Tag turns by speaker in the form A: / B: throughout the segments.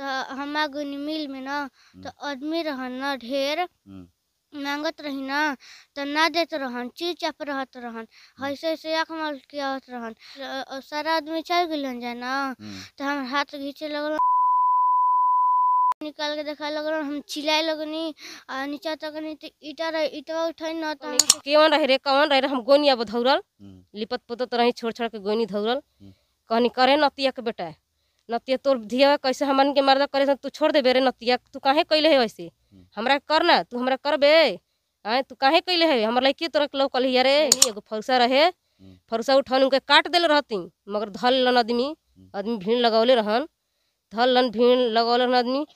A: तो हमाग मिल में ना तो आदमी हम्म। रहन ना ढेर मांगत हम्म। रही ना तो ना देत रहन चीज चुपचाप रहत रहन ऐसे ऐसे आँख मल कियावत रहन सारा आदमी चल गए जाए ना तो हम हाथ घींचे लगल निकाल के देखा लग रहा हम चिल्लाए लगनी आ नीचे तक नहीं तो
B: ईटा रहे ईटवा उठाई ना तो केवन रहे रे कवन रहे रे हम गोनिया बधौरल हम्म। लिपत पुतत रही छोड़ छोड़ के गोनी धौरल कहनी करे नतिया के बेटा नतिया तोर धिया कैसे हमन के मर्द करे तू छोड़ देबे रे नतिया तू काहे कैले है वैसे हम्म। हमरा करना तू हमरा करबे आए तू काहे कैले है हमर लड़की तोरा लौ कल रे हम्म। एगो फरसा रहे हम्म। फरसा उठन उनके काट देले रहती मगर धल लन आदमी आदमी भीड़ लगौले रहन धल लन भीड़ लगौले रहन आदमी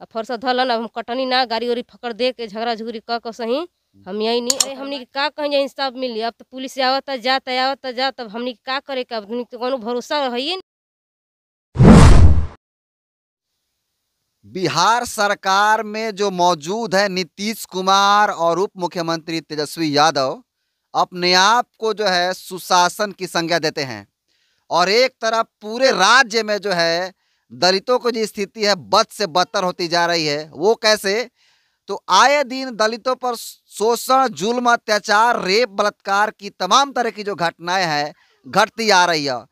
B: आ फरसा धल लन अब हम कटनी ना गाड़ी उड़ी फकड़ दे के झगड़ा झुगड़ी क क सही हम यही नहीं अरे हमने का कहीं इंसाफ मिली अब तो पुलिस आवता जाता जा तब हमने का करे के अब तो कोनो भरोसा है
C: बिहार सरकार में जो मौजूद है नीतीश कुमार और उप मुख्यमंत्री तेजस्वी यादव अपने आप को जो है सुशासन की संज्ञा देते हैं और एक तरफ पूरे राज्य में जो है दलितों को जो स्थिति है बद से बदतर होती जा रही है वो कैसे तो आए दिन दलितों पर शोषण जुल्म अत्याचार रेप बलात्कार की तमाम तरह की जो घटनाएं हैं घटती आ रही है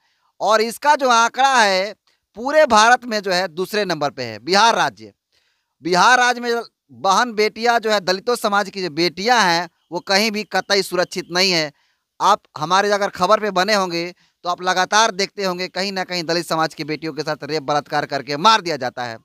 C: और इसका जो आंकड़ा है पूरे भारत में जो है दूसरे नंबर पे है बिहार राज्य बिहार राज्य में बहन बेटियां जो है दलितों समाज की जो बेटियां हैं वो कहीं भी कतई सुरक्षित नहीं है आप हमारे अगर खबर पे बने होंगे तो आप लगातार देखते होंगे कहीं ना कहीं दलित समाज की बेटियों के साथ रेप बलात्कार करके मार दिया जाता है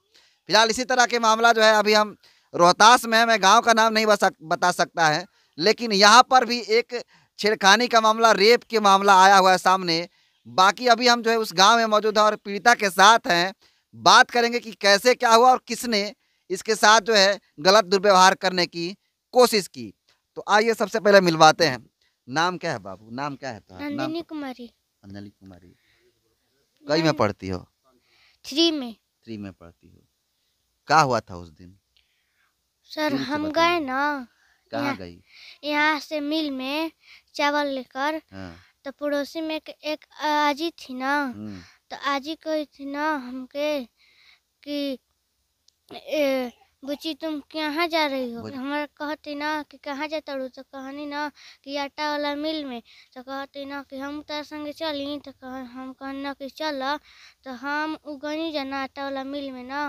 C: फिलहाल इसी तरह के मामला जो है अभी हम रोहतास में मैं गाँव का नाम नहीं बता सकता है लेकिन यहाँ पर भी एक छेड़खानी का मामला रेप के मामला आया हुआ है सामने बाकी अभी हम जो है उस गांव में मौजूद है और पीड़िता के साथ हैं बात करेंगे कि कैसे क्या हुआ और किसने इसके साथ जो है गलत दुर्व्यवहार करने की कोशिश की तो आइए सबसे पहले मिलवाते हैं नाम क्या है बाबू नाम क्या है अंजनी कुमारी अंजनी कुमारी कई में पढ़ती हो थ्री में थ्री में पढ़ती हो क्या हुआ था उस दिन
A: सर हम गए ना कहाँ गई यहाँ से मिल में चावल लेकर हाँ। तो पड़ोसी में एक, आजी थी ना तो आजी कही थी ना हमके कि बुची तुम कहाँ जा रही हो हमारे कहती ना कि कहाँ जाता रू तो कहनी ना कि आटा वाला मिल में तो कहती ना कि हम तार संगे चली तो कह हम कहना कि चल तो हम उ गनी जाना आटा वाला मिल में ना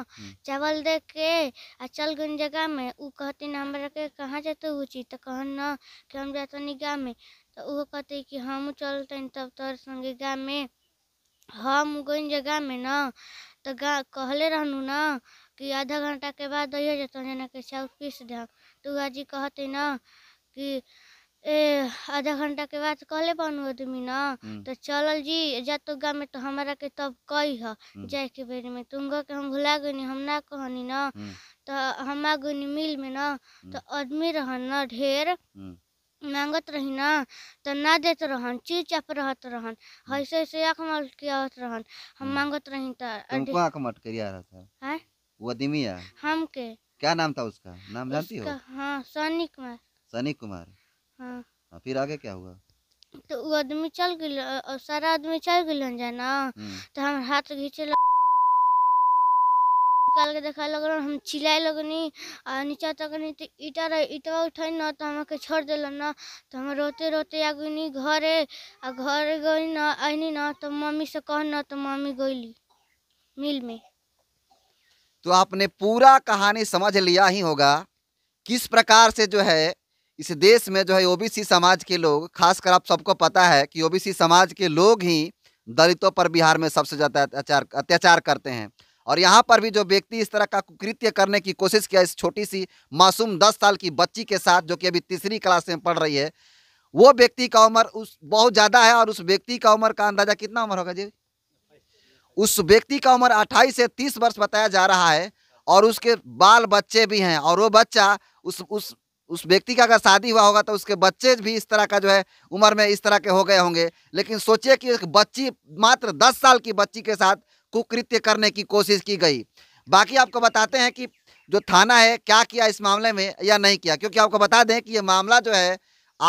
A: चावल दे के आ चल गई जगह में उ कहती ना हमारे के कहाँ जाते बुची तो कहना कि हम जाता निगाह में तो कहते कि हम चलते तब तोर संगे गाँव में हम गई जगह में न तो गा कहले रहनु न कि आधा घंटा के बाद दही जो जना के चाउ पीस दे तो जी कहते न कि ए आधा घंटा के बाद कहले बनू आदमी न तो चल जी जा तो गाँव में तो हमारा के तब कही है जाए के बेर में तुम के हम भुला गई हम ना कहनी न तो हम गई मिल में न तो आदमी रहन न ढेर मांगत रही ना तो ना देत रहन चीज चाप रहत रहन ऐसे हम्म। ऐसे आँख मट कियावत रहन हम हम्म। मांगत रही तो तुमको आँख
C: मट करिया रहा है वो आदमी है हम के क्या नाम था उसका नाम जानती हो
A: हाँ सनी कुमार सनी कुमार हाँ।,
C: हाँ फिर आगे क्या हुआ
A: तो वो आदमी चल गई सारा आदमी चल गई जाना हम्म। तो हम हाथ घींचे निकाल के देखा लग रहा हम चिल्लाए लगनी आ नीचा तक नहीं तो ईटा रहे ईटवा उठे न तो हमें छोड़ दिल न तो हम रोते रोते आ आगनी घर आ घर गई न आनी न तो मम्मी से कह न तो मम्मी गईली मिल में
C: तो आपने पूरा कहानी समझ लिया ही होगा किस प्रकार से जो है इस देश में जो है ओबीसी समाज के लोग खासकर आप सबको पता है कि ओबीसी समाज के लोग ही दलितों पर बिहार में सबसे ज़्यादा अत्याचार अत्याचार करते हैं और यहाँ पर भी जो व्यक्ति इस तरह का कुकृत्य करने की कोशिश किया इस छोटी सी मासूम दस साल की बच्ची के साथ जो कि अभी तीसरी क्लास में पढ़ रही है वो व्यक्ति का उम्र उस बहुत ज़्यादा है और उस व्यक्ति का उम्र का अंदाजा कितना उम्र होगा जी उस व्यक्ति का उम्र अट्ठाईस से तीस वर्ष बताया जा रहा है और उसके बाल बच्चे भी हैं और वो बच्चा उस उस उस व्यक्ति का अगर शादी हुआ होगा तो उसके बच्चे भी इस तरह का जो है उम्र में इस तरह के हो गए होंगे लेकिन सोचिए कि एक बच्ची मात्र दस साल की बच्ची के साथ कुकृत्य करने की कोशिश की गई बाकी आपको बताते हैं कि जो थाना है क्या किया इस मामले में या नहीं किया क्योंकि आपको बता दें कि ये मामला जो है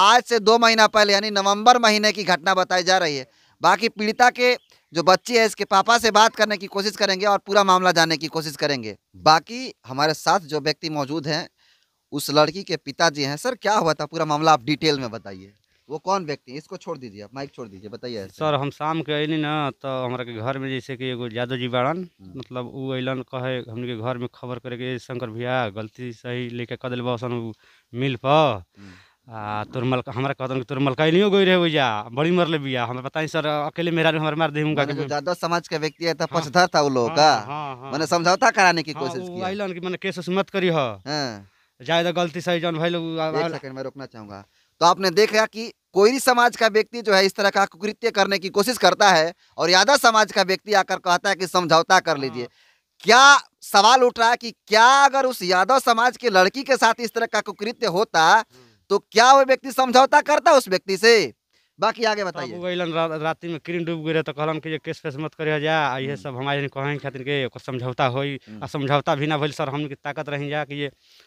C: आज से दो महीना पहले यानी नवंबर महीने की घटना बताई जा रही है बाकी पीड़िता के जो बच्ची है इसके पापा से बात करने की कोशिश करेंगे और पूरा मामला जानने की कोशिश करेंगे बाकी हमारे साथ जो व्यक्ति मौजूद हैं उस लड़की के पिताजी हैं सर क्या हुआ था पूरा मामला आप डिटेल में बताइए वो कौन व्यक्ति है इसको छोड़ दीजिए आप माइक छोड़ दीजिए बताइए सर
D: हम शाम के अली ना तो हमारे घर में जैसे कि एगो यादव जी बाड़न हम्म। मतलब वो अलन कहे हमने के घर में खबर करे कि शंकर भैया गलती सही लेके कदल बसन मिल प हम्म। आ तोर मल हमारा कहतन तोर मलकाइनियो गई रहे भैया बड़ी मरले भैया हमें बताई सर अकेले मेरा हमारे मार देहूं का ज्यादा
C: समाज के व्यक्ति है तो हाँ, था वो लोग का हाँ, हाँ, हाँ। मैंने समझौता कराने की कोशिश की
D: आइलन कि मैंने केस मत करी हो ज्यादा गलती सही जान भाई लोग एक सेकंड मैं
C: रोकना चाहूंगा तो आपने देखा कि कोयरी समाज का व्यक्ति जो है इस तरह का कुकृत्य करने की कोशिश करता है और यादव समाज का व्यक्ति आकर कहता है कि समझौता कर हाँ। लीजिए क्या सवाल उठ रहा है कि क्या अगर उस यादव समाज की लड़की के साथ इस तरह का कुकृत्य होता तो क्या वो व्यक्ति समझौता करता उस व्यक्ति से बाकी आगे तो बताइए
D: रा, रात में किरण डूब गए तो कहलन के केस फेस मत करे जा ये हम्म। सब हमारे कहें खातिर के समझौता हो हम्म। समझौता भी ना भइल सर हमें ताकत रही जा कि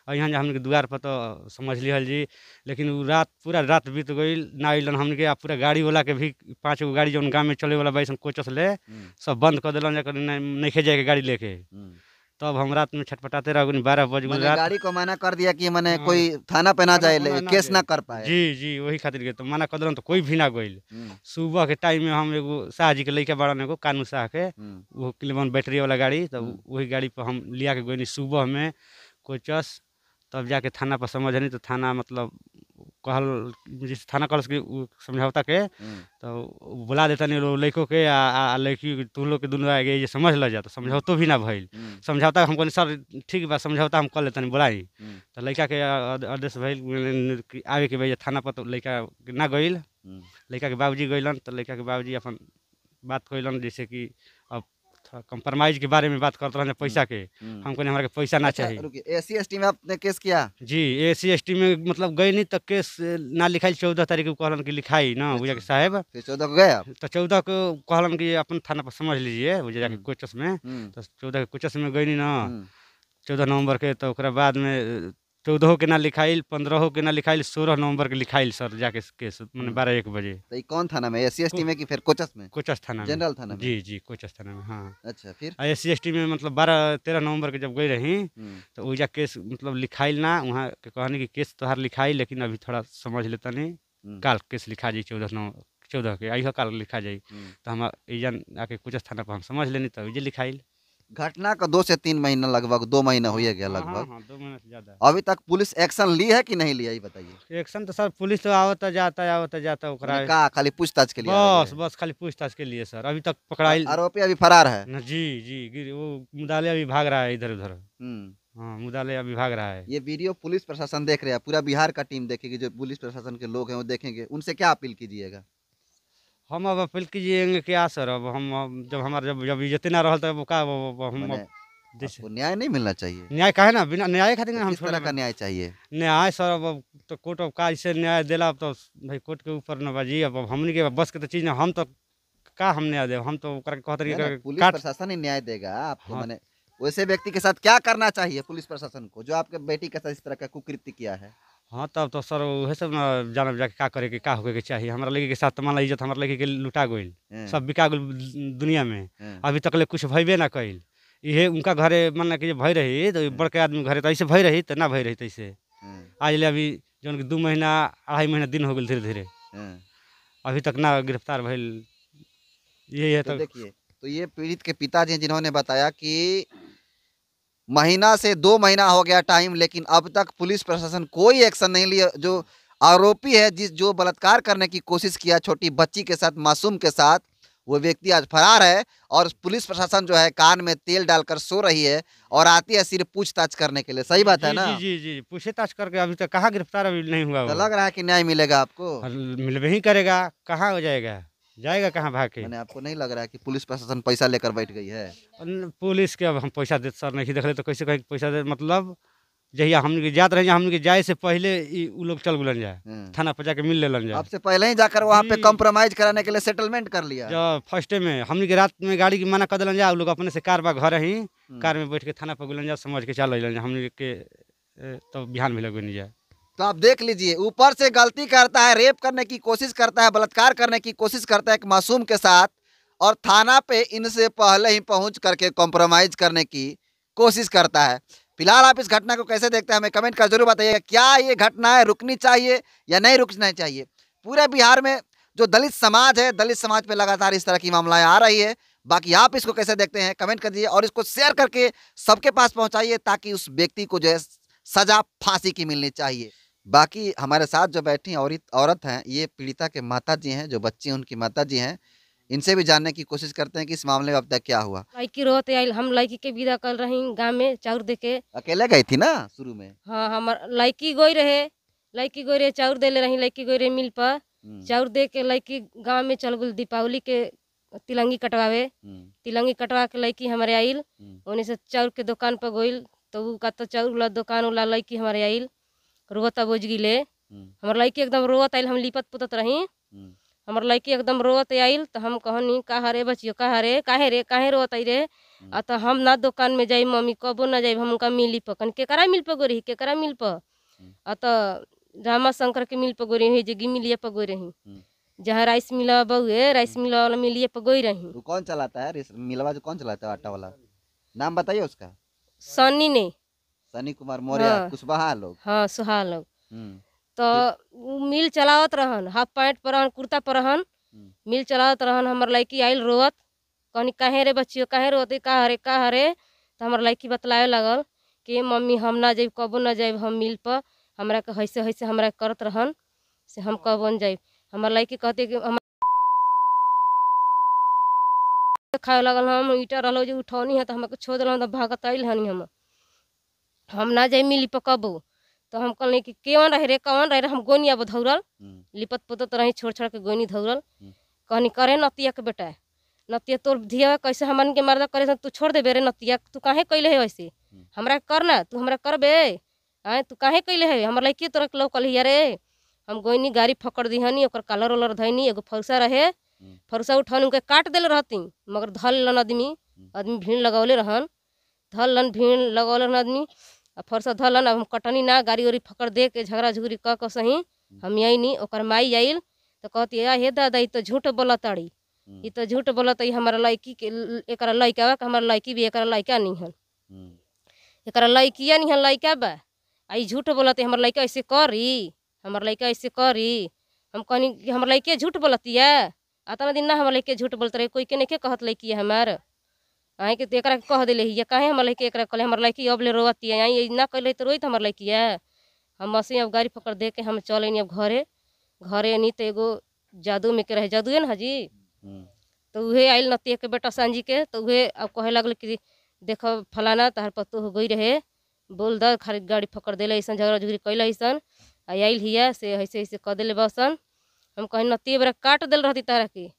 D: यहाँ जा हम दुआर पर तो समझ लिहल जी लेकिन रात पूरा रात बीत गई ना अलन हमन आ पूरा गाड़ी वाला के भी पाँच गो गाड़ी जो गाँव में चले वाला बैसन कोचस ले हम्म। सब बंद कर दिलन जा नहीं जाए गाड़ी लेके तो अब हम रात में छटपटाते रहोगे बारह बज गए गाड़ी
C: को मना कर दिया कि मैंने हाँ। कोई थाना पे ना जाए केस ना कर पाए जी
D: जी वही खातिर गए तो मना कर तो कोई भी ना गई हम्म। सुबह के टाइम में हम एगो शाहजी के लैके बड़ा एगो कानू शाह के हम्म। वो किलेवन बैटरी वाला गाड़ी तब हम्म। वही गाड़ी पर हम लिया के गए सुबह में कोचस तब जाके थाना पर समझ नहीं तो थाना मतलब कहल जिस थाना कहल के समझौता के तो बुला देता नहीं लड़कों के आ, आ लड़की तू लोग के दोनों आगे ये समझ ल जाता तो समझौतो भी ना भइल समझौता हम कहें सर ठीक बा समझौता हम कर लेते नहीं बुलाई तो लड़का के आदेश भइल आगे के भैया थाना पर तो लड़का ना गई लड़का के बाबूजी गैलन तो लड़का के बाबूजी अपन बात कैलन जैसे कि कम्प्रोमाइज के बारे में बात करते रहने पैसा हम्म, के हम्म। हमको नहीं हमारे पैसा ना अच्छा, चाहिए
C: ए सी एस टी में आपने केस किया
D: जी ए सी एस टी में मतलब गए नहीं तो केस ना लिखाई चौदह तारीख को कहलन की लिखाई ना भैया अच्छा। के साहब चौदह को गया तो चौदह को कहलन की अपन थाना पर समझ लीजिए भैया जाके हम्म। कोचस में तो चौदह के कोचस में गई नहीं ना चौदह नवम्बर के तो बाद में चौदह के ना लिखाइल पंद्रह के ना लिखाइल सोलह नवंबर के लिखाइल सर जाके केस मैंने हम्म। बारह एक बजे
C: तो कौन थाना में एस सी में कि फिर कोचस में कोचस थाना जनरल थाना में? जी
D: जी कोचस थाना में हाँ अच्छा फिर एस सी में मतलब बारह तेरह नवंबर के जब गई रही हम्म। तो वही केस मतलब लिखाइल ना वहाँ के कहने की केस तोहार लिखाई लेकिन अभी थोड़ा समझ लेता नहीं हम्म। कल केस लिखा जाए चौदह नवंबर चौदह के अहियो काल लिखा जाए तो हम इजन आके कुछ थाना पर हम समझ लेनी तब तो लिखाइल
C: घटना का दो से तीन महीना लगभग दो महीना हुई गया हाँ, हाँ, लगभग हाँ, दो महीना से ज्यादा अभी तक पुलिस एक्शन ली है कि नहीं लिया ये बताइए
D: एक्शन तो सर पुलिस तो आवता जाता आवता जाता का खाली
C: पूछताछ के लिए बस
D: बस खाली पूछताछ के लिए सर अभी तक पकड़ाई आरोपी अभी फरार है जी जी वो मुदाले अभी भाग रहा है इधर उधर हम्म। हाँ मुदालय भाग रहा है
C: ये वीडियो पुलिस प्रशासन देख रहे हैं पूरा बिहार का टीम देखेगी जो पुलिस प्रशासन के लोग है वो देखेंगे उनसे क्या अपील कीजिएगा
D: हम अब अपील कीजिए क्या सर अब हम जब हमारा जब जब इज्जत ना रहा तब तो का हम
C: न्याय नहीं मिलना चाहिए न्याय का है ना बिना न्याय खाते तो हम छोड़ा का न्याय चाहिए
D: न्याय सर अब तो कोर्ट अब का इसे न्याय दिला अब तो भाई कोर्ट के ऊपर न बाजी अब हमने के बस के तो चीज़ ना हम तो का हम न्याय दे हम तो पुलिस प्रशासन
C: ही न्याय देगा आपको हाँ। मैंने वैसे व्यक्ति के साथ क्या करना चाहिए पुलिस प्रशासन को जो आपके बेटी के साथ इस तरह का कुकृत्य किया है
D: हाँ तब तो सर वह सब ना जानब जाके का करे के का हो के चाहिए हमारा लड़की के साथ तो मान इज्जत हमारा लड़की के लुटा गई हम्म। सब बिका गई दुनिया में हम्म। अभी तक ले कुछ भैबे ना कल ये उनका घरे मान कि भय रही तो हम्म। बड़के आदमी घरे तो ऐसे भय रही तो ना भय रही तैसे आज ले अभी जो कि दू महीना अढ़ाई महीना दिन हो गए धीरे धीरे अभी तक ना गिरफ्तार भे
C: ये है तो, तो देखिए तो ये पीड़ित के पिताजी जिन्होंने बताया कि महीना से दो महीना हो गया टाइम लेकिन अब तक पुलिस प्रशासन कोई एक्शन नहीं लिया जो आरोपी है जिस जो बलात्कार करने की कोशिश किया छोटी बच्ची के साथ मासूम के साथ वो व्यक्ति आज फरार है और पुलिस प्रशासन जो है कान में तेल डालकर सो रही है और आती है सिर्फ पूछताछ करने के लिए सही बात जी, है ना
D: जी जी पूछताछ करके अभी तक कहाँ गिरफ्तार अभी नहीं हुआ तो लग रहा है कि न्याय मिलेगा
C: आपको मिलवे ही करेगा कहाँ हो जाएगा जाएगा कहाँ भाग के मैंने आपको नहीं लग रहा है कि पुलिस प्रशासन पैसा लेकर बैठ गई है
D: पुलिस के अब हम पैसा देते सर नहीं देख रहे तो कैसे कहें पैसा दे मतलब जहिया हम जात रहे हम जाए से पहले वो लोग चल बुलन जाए हाँ। थाना पर जाके मिल लेलन जाए
C: आपसे पहले ही जाकर वहाँ पे कम्प्रोमाइज कराने के लिए सेटलमेंट कर
D: लिया फर्स्ट में हमने रात में गाड़ी की मना कर दिलन जाए लोग अपने से कार बा घर ही हाँ। कार में बैठ के थाना पर बुलन जाए समझ के चल जाए हमने के तब बिहान भी लगे नहीं जाए
C: तो आप देख लीजिए ऊपर से गलती करता है रेप करने की कोशिश करता है बलात्कार करने की कोशिश करता है एक मासूम के साथ और थाना पे इनसे पहले ही पहुंच करके कॉम्प्रोमाइज करने की कोशिश करता है फिलहाल आप इस घटना को कैसे देखते हैं हमें कमेंट कर जरूर बताइएगा क्या ये घटनाएं रुकनी चाहिए या नहीं रुकना चाहिए पूरे बिहार में जो दलित समाज है दलित समाज पर लगातार इस तरह की मामलाएँ आ रही है बाकी आप इसको कैसे देखते हैं कमेंट कर दीजिए और इसको शेयर करके सबके पास पहुँचाइए ताकि उस व्यक्ति को जो है सजा फांसी की मिलनी चाहिए बाकी हमारे साथ जो बैठी औरत औरत हैं ये पीड़िता के माता जी हैं जो बच्ची हैं उनकी माता जी हैं इनसे भी जानने की कोशिश करते हैं कि इस मामले में अब तक क्या हुआ
B: लड़की रोते आई हम लड़की के विदा कर रही गांव में चाउर दे के
C: अकेले गई थी ना शुरू में
B: हाँ हमारे लड़की गोई रहे लड़की गोई रहे चाउर दे ले रही लड़की गोई रहे मिल पर
C: हम्म। चाउर
B: दे के लड़की गाँव में चल गई दीपावली के तिलंगी कटवावे हम्म। तिलंगी कटवा के लड़की हमारे आयल हम्म। उन्हीं से चाउर के दुकान पर गोइल तो वो तो चाउर वाला दुकान वाला लड़की हमारे आयल रोवत बोझ गिले हमार हम्म। लड़की एकदम रोत आयल हम लिपत पुतत रही हमार हम्म। लड़की एकदम रोत आयल तो हम कहनी का हरे बचियो का हरे काहे रे काहे रोत आई रे हम्म। आ तो हम ना दुकान में जाई मम्मी कबो ना जाई हम उनका मिली प कन केकरा मिल प गोरी केकरा मिल पा आ तो रामा शंकर के मिल पगो रही हुई जगी मिलिए पगो रही जहाँ राइस मिला बहुए राइस मिला वाला मिलिए पगो
C: रही कौन चलाता है मिलवा जो कौन चलाता है आटा वाला नाम बताइए उसका सन्नी ने सनी कुमार मौर्य हाँ, कुशवाहा लोग
B: हाँ सुहा लोग हम्म। तो मिल चलावत रहन हाफ पैंट परहन कुर्ता परहन हम्म। मिल चलावत रहन हमार लड़की आयल रोवत कहनी कहे रे बच्ची कहे रोती का हरे का हरे तो हमार लड़की बतलावे लगल कि मम्मी हम ना जाए कबो ना जाए हम मिल पर हमरा के हैसे हैसे हमरा करत रहन से हम हाँ। कबो न जाए हमार लड़की कहते कि हम खाए लगल हम ईटा रहो जो उठौनी है तो हमको छोड़ दिल भागत आयल हनी हम हम ना जाए मिली पकबू तो हम कल कि केवन रहे रे कवन रहे रे हम अब धौरल हम्म। लिपत पोतत रही छोड़ छोड़ के गोनी धौरल हम्म। कहनी करे नतिया के बेटा नतिया तोर धिया कैसे हमन के मर्द करे तू छोड़ देबे रे नतिया तू काहे कैले है वैसे हम्म। हमरा ना तू हमरा करबे आए तू काहे कैले है हमर लड़की तोरा के कल हिया रे हम गोइनी गाड़ी फकड़ दिहनी ओकर कलर उलर धैनी एगो फरसा रहे फरसा उठन उनके काट दिल रहती मगर धल लन आदमी आदमी भीड़ लगौले रहन धल लन भीड़ लगौले आदमी और फरसा धलल अब हम कटनी ना गाड़ी उड़ी फकड़ दे के झगड़ा झुगड़ी क के सही हम्म। हम यही और माई आइल तो कहती है हे दादा ये तो झूठ बोलताड़ी ये तो झूठ बोलत हम्म। तो हमारा लड़की के एक लड़का बा हमारा लड़की भी एक लड़का नहीं है हम्म। एक लड़किया नहीं है लड़का बा आई झूठ बोलत हमारे लड़का ऐसे करी हमारे लड़का ऐसे करी हम कहनी हमारे लड़के झूठ बोलती है अतना दिन ना हमारे लड़के झूठ बोलते रहे कोई के नहीं के कहत लड़की हमारे आई के एक कह दिले हि कहें हमारे लड़की एक कल हमारे लड़की अब ले रोती है आई ना कल तो रोई तो हमार लड़की है हम मसी अब गाड़ी पकड़ दे के हम चले अब घरे घरे अनी तो एगो जादू में के रहे है ना हाजी तो उहे आयल नती के बेटा सांझी के तो उहे अब कहे लगल कि देख फलाना तहार पतू हो गई रहे बोल द खाली गाड़ी पकड़ दिले ऐसा झगड़ा झुगड़ी कैल ऐसन आयल हिया से ऐसे ऐसे कह दिले बसन हम कहीं नती बरा काट दिल रहती तहरा की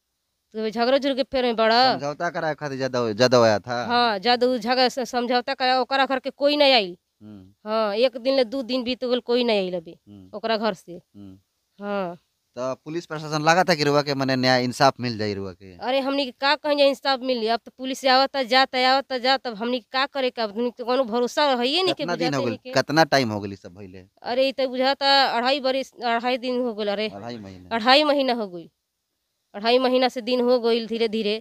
B: तो झगड़ो झुड़ के फिर में बड़ा समझौता
C: कराए खातिर जादव जादव आया था
B: हाँ जादव झगड़ा समझौता कराया ओकरा घर के कोई नहीं आई हम्म। हाँ एक दिन ले दो दिन बीत तो गल कोई नहीं आई अभी हम्म। ओकरा घर से
C: हम्म। हाँ तो पुलिस प्रशासन लगा था कि रुआ के मने न्याय इंसाफ मिल जाए रुआ के
B: अरे हमने के का कहें इंसाफ मिल अब तो पुलिस आवत जाता आवता जा तब हमने का करे का तो कोनो भरोसा रहिए नहीं के दिन हो गेल
C: कितना टाइम हो गेली सब भइले
B: अरे त बुझाता अढ़ाई बरिस अढ़ाई दिन हो गेल अरे अढ़ाई महीना अढ़ाई महीना हो गई अढ़ाई महीना से दिन हो गई धीरे धीरे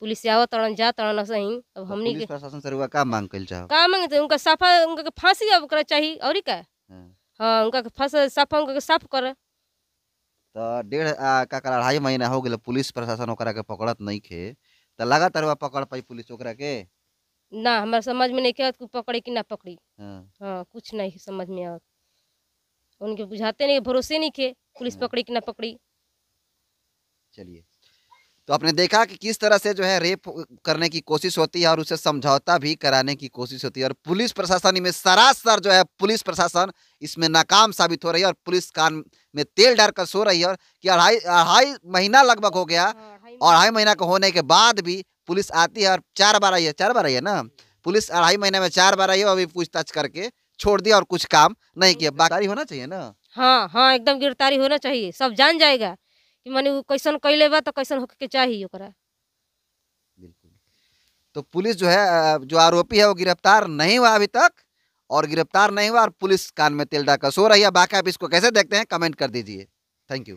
B: पुलिस से आवत तड़न जा तड़न सही अब तो हमने के प्रशासन
C: से हुआ काम मांग कर चाहो
B: काम मांग तो उनका साफा उनका फांसी अब करा चाहिए और का हां हाँ, उनका के फांस साफा उनका साफ कर
C: तो डेढ़ का का अढ़ाई महीना हो गेल पुलिस प्रशासन ओकरा के पकड़त नहीं खे तो लगातार वा पकड़ पाई पुलिस ओकरा के
B: ना हमर समझ में नहीं आवत कि पकड़े कि ना पकड़ी हां हाँ कुछ नहीं समझ में आवत उनके बुझाते नहीं भरोसे नहीं के पुलिस हाँ। पकड़ी कि ना पकड़ी
C: चलिए तो आपने देखा कि किस तरह से जो है रेप करने की कोशिश होती है और उसे समझौता भी कराने की कोशिश होती है और पुलिस प्रशासन में सरासर जो है पुलिस प्रशासन इसमें नाकाम साबित हो रही है और पुलिस कान में तेल कर सो रही है और कि अढ़ाई अढ़ाई महीना लगभग हो गया हाँ, और अढ़ाई महीना के होने के बाद भी पुलिस आती है और चार बार आई है चार बार आई है ना पुलिस अढ़ाई महीने में चार बार आई है अभी पूछताछ करके छोड़ दिया और कुछ काम नहीं किया हाँ। बाकारी होना चाहिए ना
B: हाँ हाँ एकदम गिरफ्तारी होना चाहिए सब जान जाएगा कि मानी वो कैसन कैले बा तो कैसन हो के चाहिए बिल्कुल
C: तो पुलिस जो है जो आरोपी है वो गिरफ्तार नहीं हुआ अभी तक और गिरफ्तार नहीं हुआ और पुलिस कान में तेल डाकर सो रही है बाकी आप इसको कैसे देखते हैं कमेंट कर दीजिए थैंक यू